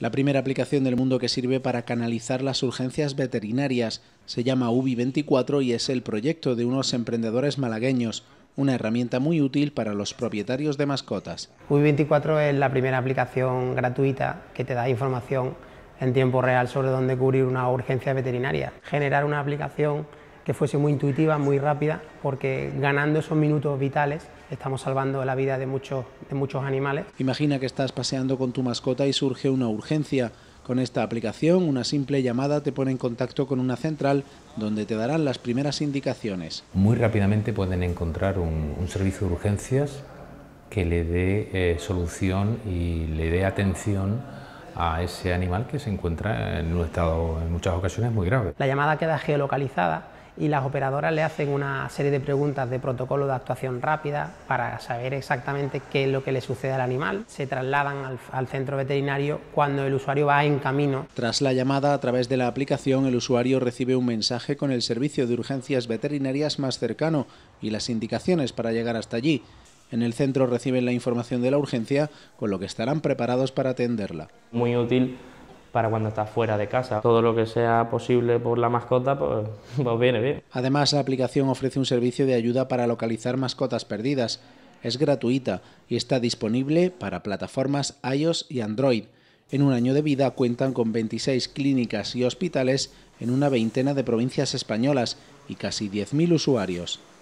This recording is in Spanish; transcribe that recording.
La primera aplicación del mundo que sirve para canalizar las urgencias veterinarias se llama UBI24 y es el proyecto de unos emprendedores malagueños, una herramienta muy útil para los propietarios de mascotas. UBI24 es la primera aplicación gratuita que te da información en tiempo real sobre dónde cubrir una urgencia veterinaria. Generar una aplicación fuese muy intuitiva, muy rápida, porque ganando esos minutos vitales estamos salvando la vida de muchos, de muchos animales. Imagina que estás paseando con tu mascota y surge una urgencia. Con esta aplicación, una simple llamada te pone en contacto con una central donde te darán las primeras indicaciones. Muy rápidamente pueden encontrar un, servicio de urgencias que le dé eh, solución y le dé atención a ese animal que se encuentra en un estado en muchas ocasiones muy grave. La llamada queda geolocalizada y las operadoras le hacen una serie de preguntas de protocolo de actuación rápida para saber exactamente qué es lo que le sucede al animal. Se trasladan al, centro veterinario cuando el usuario va en camino. Tras la llamada a través de la aplicación, el usuario recibe un mensaje con el servicio de urgencias veterinarias más cercano y las indicaciones para llegar hasta allí. En el centro reciben la información de la urgencia, con lo que estarán preparados para atenderla. Muy útil para cuando estás fuera de casa. Todo lo que sea posible por la mascota, pues, pues, viene bien. Además, la aplicación ofrece un servicio de ayuda para localizar mascotas perdidas. Es gratuita y está disponible para plataformas iOS y Android. En un año de vida cuentan con 26 clínicas y hospitales en una veintena de provincias españolas y casi 10.000 usuarios.